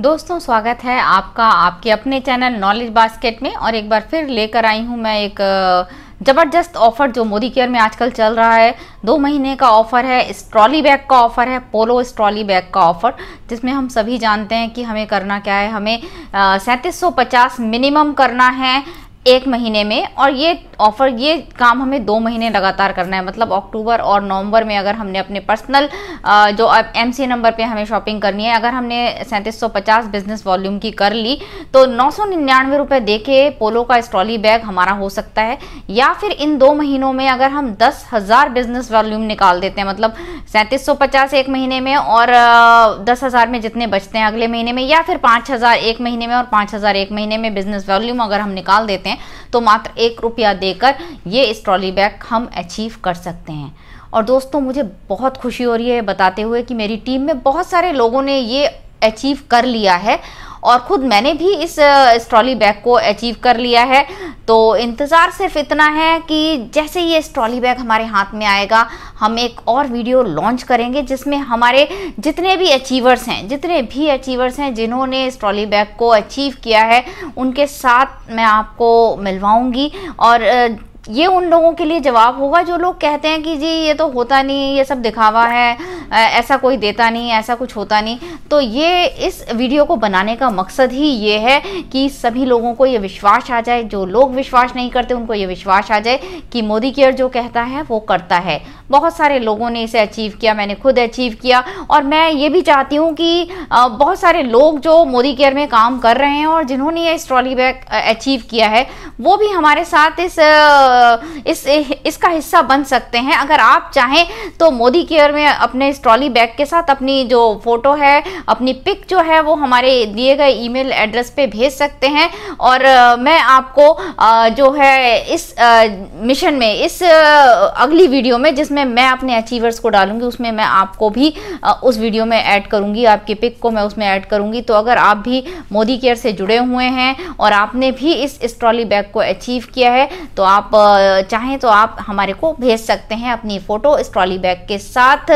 दोस्तों स्वागत है आपका आपके अपने चैनल नॉलेज बास्केट में और एक बार फिर लेकर आई हूं मैं एक ज़बरदस्त ऑफर जो मोदी केयर में आजकल चल रहा है दो महीने का ऑफर है इस ट्रॉली बैग का ऑफर है पोलो ट्रॉली बैग का ऑफर जिसमें हम सभी जानते हैं कि हमें करना क्या है हमें सैंतीस मिनिमम करना है एक महीने में और ये ऑफ़र ये काम हमें दो महीने लगातार करना है मतलब अक्टूबर और नवंबर में अगर हमने अपने पर्सनल जो एम सी नंबर पे हमें शॉपिंग करनी है अगर हमने सैंतीस सौ पचास बिजनेस वॉल्यूम की कर ली तो नौ सौ निन्यानवे रुपये दे के पोलो का स्ट्रॉली बैग हमारा हो सकता है या फिर इन दो महीनों में अगर हम दस हज़ार बिजनेस वॉल्यूम निकाल देते हैं मतलब सैंतीस सौ पचास एक महीने में और दस हज़ार में जितने बचते हैं अगले महीने में या फिर पाँच हज़ार एक महीने में और पाँच हज़ार एक महीने में बिजनेस वॉल्यूम अगर हम निकाल देते हैं हैं तो मात्र एक रुपया देकर ये इस ट्रॉली बैग हम अचीव कर सकते हैं और दोस्तों मुझे बहुत खुशी हो रही है बताते हुए कि मेरी टीम में बहुत सारे लोगों ने ये अचीव कर लिया है और ख़ुद मैंने भी इस स्ट्रॉली बैग को अचीव कर लिया है तो इंतज़ार सिर्फ इतना है कि जैसे ये स्ट्रॉली बैग हमारे हाथ में आएगा हम एक और वीडियो लॉन्च करेंगे जिसमें हमारे जितने भी अचीवर्स हैं जितने भी अचीवर्स हैं जिन्होंने इस ट्रॉली बैग को अचीव किया है उनके साथ मैं आपको मिलवाऊँगी और ये उन लोगों के लिए जवाब होगा जो लोग कहते हैं कि जी ये तो होता नहीं ये सब दिखावा है ऐसा कोई देता नहीं ऐसा कुछ होता नहीं तो ये इस वीडियो को बनाने का मकसद ही ये है कि सभी लोगों को ये विश्वास आ जाए जो लोग विश्वास नहीं करते उनको ये विश्वास आ जाए कि मोदी केयर जो कहता है वो करता है बहुत सारे लोगों ने इसे अचीव किया मैंने खुद अचीव किया और मैं ये भी चाहती हूँ कि बहुत सारे लोग जो मोदी केयर में काम कर रहे हैं और जिन्होंने ये स्ट्रॉली बैग अचीव किया है वो भी हमारे साथ इस इस इसका हिस्सा बन सकते हैं अगर आप चाहें तो मोदी केयर में अपने इस ट्रॉली बैग के साथ अपनी जो फ़ोटो है अपनी पिक जो है वो हमारे दिए गए ईमेल एड्रेस पे भेज सकते हैं और मैं आपको जो है इस मिशन में इस अगली वीडियो में जिसमें मैं अपने अचीवर्स को डालूंगी उसमें मैं आपको भी उस वीडियो में ऐड करूंगी आपकी पिक को मैं उसमें ऐड करूंगी तो अगर आप भी मोदी केयर से जुड़े हुए हैं और आपने भी इस, इस ट्रॉली बैग को अचीव किया है तो आप चाहें तो आप हमारे को भेज सकते हैं अपनी फ़ोटो इस ट्रॉली बैग के साथ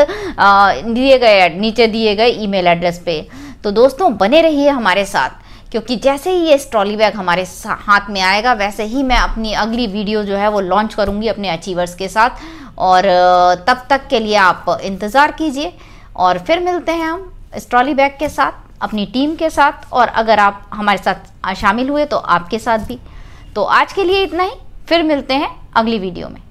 दिए गए नीचे दिए गए ईमेल एड्रेस पे तो दोस्तों बने रहिए हमारे साथ क्योंकि जैसे ही ये ट्रॉली बैग हमारे हाथ में आएगा वैसे ही मैं अपनी अगली वीडियो जो है वो लॉन्च करूँगी अपने अचीवर्स के साथ और तब तक के लिए आप इंतज़ार कीजिए और फिर मिलते हैं हम इस ट्रॉली बैग के साथ अपनी टीम के साथ और अगर आप हमारे साथ शामिल हुए तो आपके साथ भी तो आज के लिए इतना ही फिर मिलते हैं अगली वीडियो में